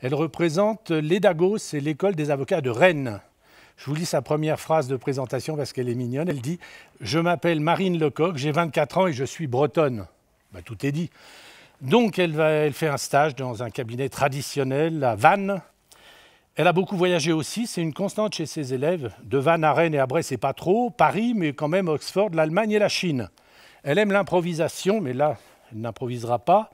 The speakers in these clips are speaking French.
Elle représente l'EDAGOS, c'est l'école des avocats de Rennes. Je vous lis sa première phrase de présentation parce qu'elle est mignonne. Elle dit Je m'appelle Marine Lecoq, j'ai 24 ans et je suis bretonne. Bah, tout est dit. Donc elle, fait un stage dans un cabinet traditionnel à Vannes. Elle a beaucoup voyagé aussi, c'est une constante chez ses élèves. De Vannes à Rennes et à Brest, c'est pas trop. Paris, mais quand même Oxford, l'Allemagne et la Chine. Elle aime l'improvisation, mais là, elle n'improvisera pas.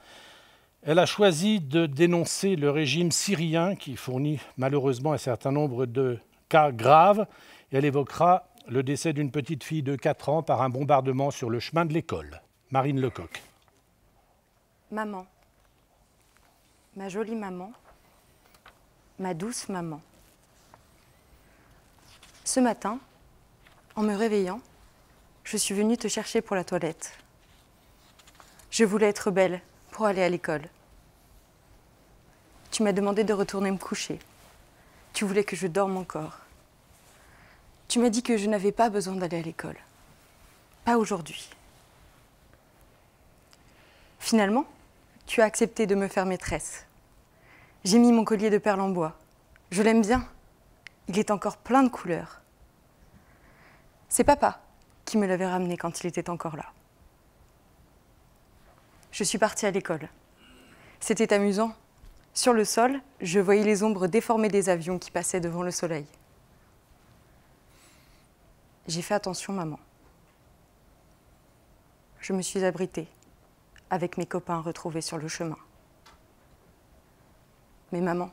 Elle a choisi de dénoncer le régime syrien qui fournit malheureusement un certain nombre de cas graves. Elle évoquera le décès d'une petite fille de 4 ans par un bombardement sur le chemin de l'école. Marine Lecoq. Maman, ma jolie maman, ma douce maman. Ce matin, en me réveillant, je suis venue te chercher pour la toilette. Je voulais être belle pour aller à l'école. Tu m'as demandé de retourner me coucher. Tu voulais que je dorme encore. Tu m'as dit que je n'avais pas besoin d'aller à l'école. Pas aujourd'hui. Finalement, tu as accepté de me faire maîtresse. J'ai mis mon collier de perles en bois. Je l'aime bien. Il est encore plein de couleurs. C'est papa qui me l'avait ramené quand il était encore là je suis partie à l'école. C'était amusant. Sur le sol, je voyais les ombres déformées des avions qui passaient devant le soleil. J'ai fait attention, maman. Je me suis abritée, avec mes copains retrouvés sur le chemin. Mais maman,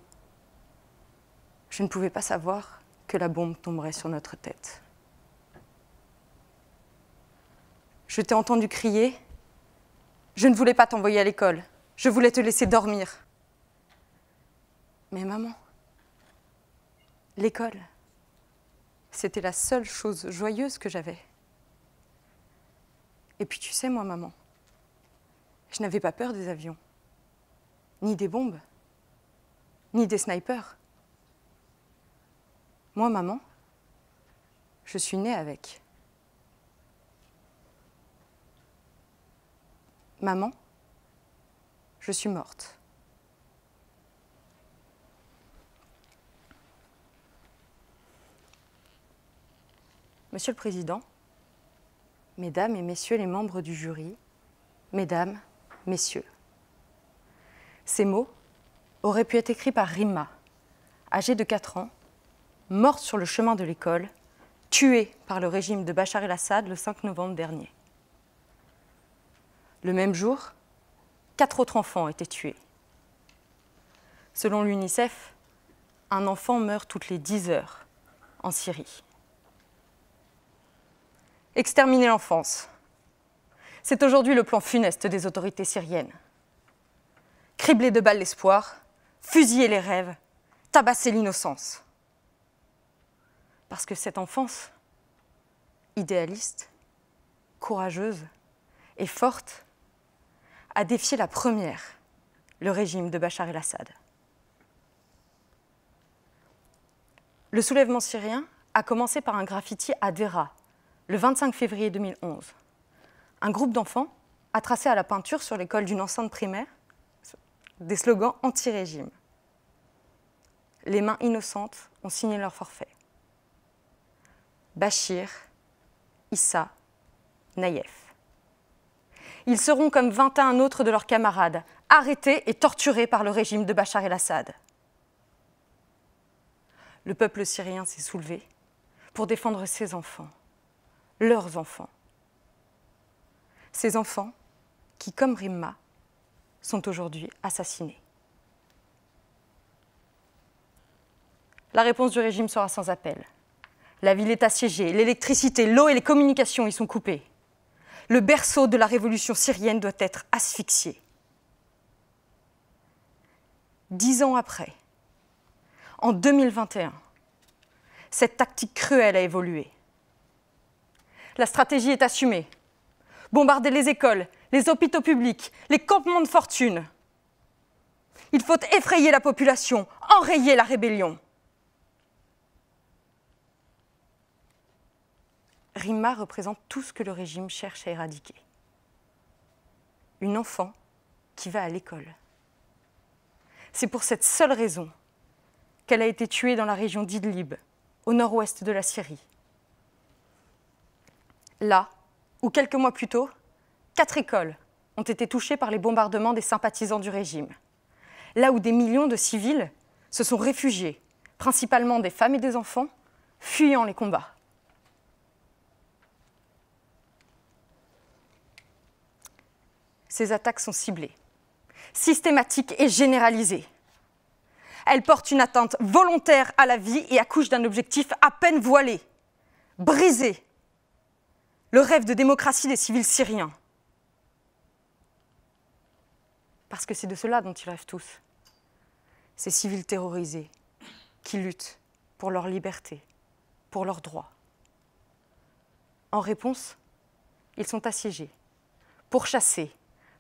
je ne pouvais pas savoir que la bombe tomberait sur notre tête. Je t'ai entendu crier je ne voulais pas t'envoyer à l'école. Je voulais te laisser dormir. Mais maman, l'école, c'était la seule chose joyeuse que j'avais. Et puis tu sais, moi, maman, je n'avais pas peur des avions, ni des bombes, ni des snipers. Moi, maman, je suis née avec. Maman, je suis morte. Monsieur le Président, Mesdames et Messieurs les membres du jury, Mesdames, Messieurs, ces mots auraient pu être écrits par Rima, âgée de 4 ans, morte sur le chemin de l'école, tuée par le régime de Bachar el-Assad le 5 novembre dernier. Le même jour, quatre autres enfants étaient tués. Selon l'UNICEF, un enfant meurt toutes les dix heures en Syrie. Exterminer l'enfance. C'est aujourd'hui le plan funeste des autorités syriennes. Cribler de balles l'espoir, fusiller les rêves, tabasser l'innocence. Parce que cette enfance, idéaliste, courageuse et forte, a défié la première le régime de Bachar el-Assad. Le soulèvement syrien a commencé par un graffiti à Dera, le 25 février 2011. Un groupe d'enfants a tracé à la peinture sur l'école d'une enceinte primaire des slogans anti-régime. Les mains innocentes ont signé leur forfait. Bachir, Issa, Naïef ils seront comme 21 autres de leurs camarades, arrêtés et torturés par le régime de Bachar el-Assad. Le peuple syrien s'est soulevé pour défendre ses enfants, leurs enfants. Ces enfants qui, comme Rimma, sont aujourd'hui assassinés. La réponse du régime sera sans appel. La ville est assiégée, l'électricité, l'eau et les communications y sont coupées. Le berceau de la révolution syrienne doit être asphyxié. Dix ans après, en 2021, cette tactique cruelle a évolué. La stratégie est assumée. Bombarder les écoles, les hôpitaux publics, les campements de fortune. Il faut effrayer la population, enrayer la rébellion. Rima représente tout ce que le régime cherche à éradiquer. Une enfant qui va à l'école. C'est pour cette seule raison qu'elle a été tuée dans la région d'Idlib, au nord-ouest de la Syrie. Là, où quelques mois plus tôt, quatre écoles ont été touchées par les bombardements des sympathisants du régime. Là où des millions de civils se sont réfugiés, principalement des femmes et des enfants, fuyant les combats. Ces attaques sont ciblées, systématiques et généralisées. Elles portent une atteinte volontaire à la vie et accouchent d'un objectif à peine voilé, brisé, le rêve de démocratie des civils syriens. Parce que c'est de cela dont ils rêvent tous. Ces civils terrorisés qui luttent pour leur liberté, pour leurs droits. En réponse, ils sont assiégés, pourchassés,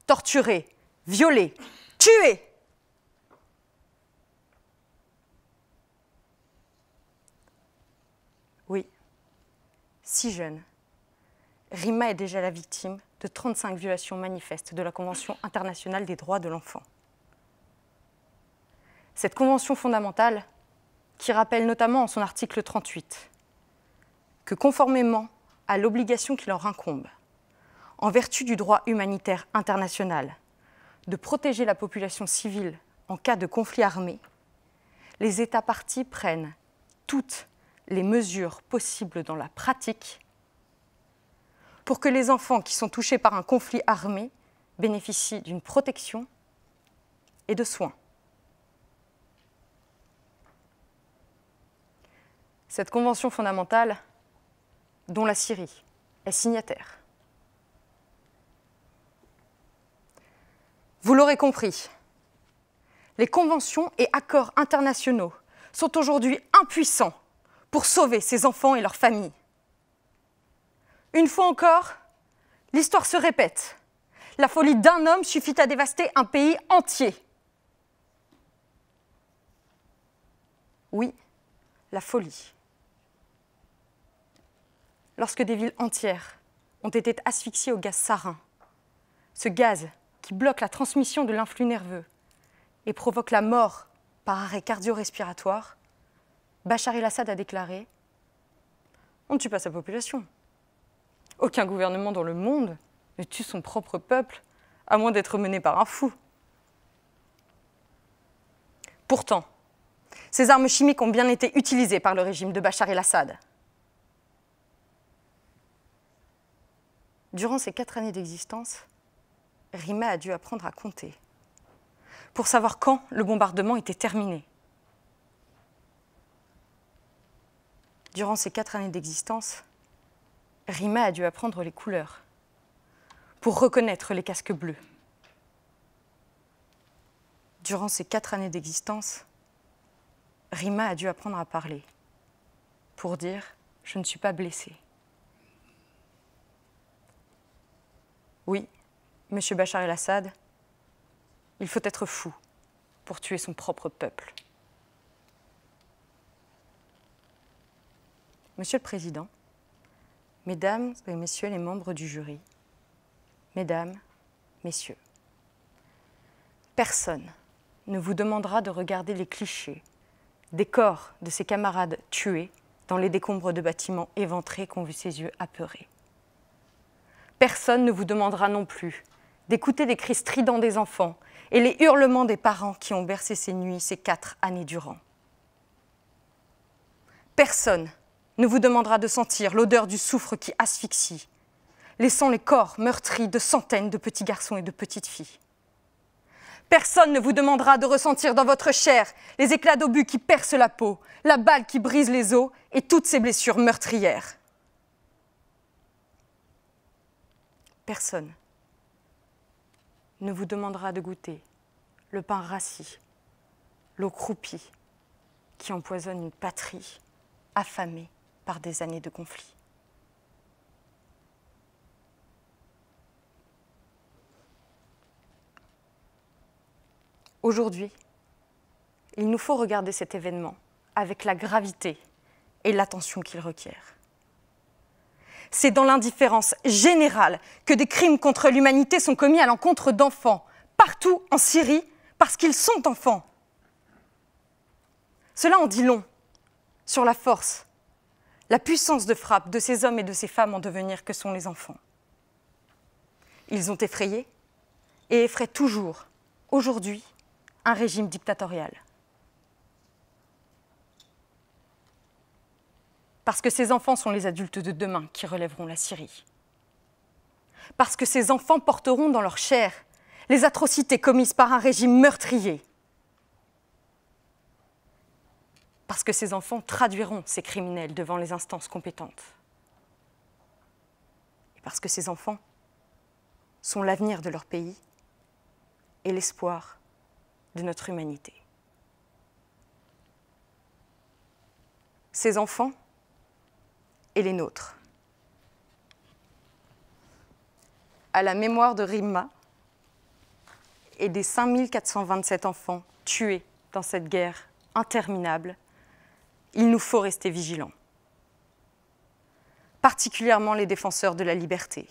torturé violé tués. Oui, si jeune, Rima est déjà la victime de 35 violations manifestes de la Convention internationale des droits de l'enfant. Cette convention fondamentale, qui rappelle notamment en son article 38 que conformément à l'obligation qui leur incombe, en vertu du droit humanitaire international, de protéger la population civile en cas de conflit armé, les États partis prennent toutes les mesures possibles dans la pratique pour que les enfants qui sont touchés par un conflit armé bénéficient d'une protection et de soins. Cette convention fondamentale, dont la Syrie est signataire, Vous l'aurez compris, les conventions et accords internationaux sont aujourd'hui impuissants pour sauver ces enfants et leurs familles. Une fois encore, l'histoire se répète. La folie d'un homme suffit à dévaster un pays entier. Oui, la folie. Lorsque des villes entières ont été asphyxiées au gaz sarin, ce gaz qui bloque la transmission de l'influx nerveux et provoque la mort par arrêt cardio-respiratoire, Bachar el-Assad a déclaré On ne tue pas sa population. Aucun gouvernement dans le monde ne tue son propre peuple, à moins d'être mené par un fou. Pourtant, ces armes chimiques ont bien été utilisées par le régime de Bachar el-Assad. Durant ces quatre années d'existence, Rima a dû apprendre à compter pour savoir quand le bombardement était terminé. Durant ces quatre années d'existence, Rima a dû apprendre les couleurs pour reconnaître les casques bleus. Durant ces quatre années d'existence, Rima a dû apprendre à parler pour dire ⁇ Je ne suis pas blessée ⁇ Oui, Monsieur Bachar el-Assad, il faut être fou pour tuer son propre peuple. Monsieur le Président, Mesdames et Messieurs les membres du jury, Mesdames, Messieurs, personne ne vous demandera de regarder les clichés des corps de ses camarades tués dans les décombres de bâtiments éventrés qu'ont vu ses yeux apeurés. Personne ne vous demandera non plus d'écouter les cris stridents des enfants et les hurlements des parents qui ont bercé ces nuits ces quatre années durant. Personne ne vous demandera de sentir l'odeur du soufre qui asphyxie, laissant les corps meurtris de centaines de petits garçons et de petites filles. Personne ne vous demandera de ressentir dans votre chair les éclats d'obus qui percent la peau, la balle qui brise les os et toutes ces blessures meurtrières. Personne ne vous demandera de goûter le pain rassis, l'eau croupie qui empoisonne une patrie affamée par des années de conflit. Aujourd'hui, il nous faut regarder cet événement avec la gravité et l'attention qu'il requiert. C'est dans l'indifférence générale que des crimes contre l'humanité sont commis à l'encontre d'enfants, partout en Syrie, parce qu'ils sont enfants. Cela en dit long sur la force, la puissance de frappe de ces hommes et de ces femmes en devenir que sont les enfants. Ils ont effrayé et effraient toujours, aujourd'hui, un régime dictatorial. Parce que ces enfants sont les adultes de demain qui relèveront la Syrie. Parce que ces enfants porteront dans leur chair les atrocités commises par un régime meurtrier. Parce que ces enfants traduiront ces criminels devant les instances compétentes. parce que ces enfants sont l'avenir de leur pays et l'espoir de notre humanité. Ces enfants et les nôtres. À la mémoire de Rima et des 5427 enfants tués dans cette guerre interminable, il nous faut rester vigilants, particulièrement les défenseurs de la liberté,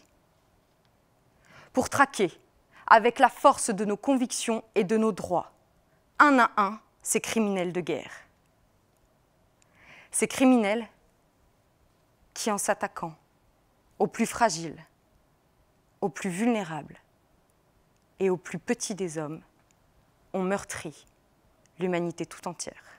pour traquer, avec la force de nos convictions et de nos droits, un à un ces criminels de guerre. Ces criminels qui, en s'attaquant aux plus fragiles, aux plus vulnérables et aux plus petits des hommes, ont meurtri l'humanité tout entière.